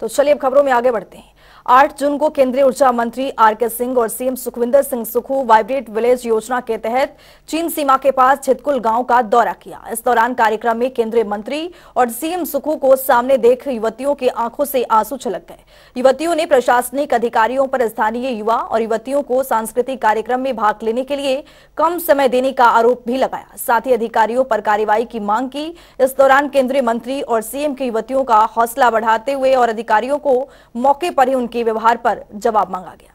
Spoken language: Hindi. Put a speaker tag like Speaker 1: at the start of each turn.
Speaker 1: तो चलिए अब खबरों में आगे बढ़ते हैं आठ जून को केंद्रीय ऊर्जा मंत्री आर के सिंह और CM Sukhvinder Singh Sukhu vibrant village योजना के तहत चीन सीमा के पास छितकुल गांव का दौरा किया इस दौरान कार्यक्रम में केंद्रीय मंत्री और सीएम सुखू को सामने देख युवतियों की आंखों से आंसू छलक गए युवतियों ने प्रशासनिक अधिकारियों पर स्थानीय युवा और युवतियों को सांस्कृतिक कार्यक्रम में भाग लेने के लिए कम समय देने का आरोप भी लगाया साथ ही अधिकारियों पर कार्रवाई की मांग की इस दौरान केंद्रीय मंत्री और सीएम की युवतियों का हौसला बढ़ाते हुए और अधिकारियों को मौके पर ही के व्यवहार पर जवाब मांगा गया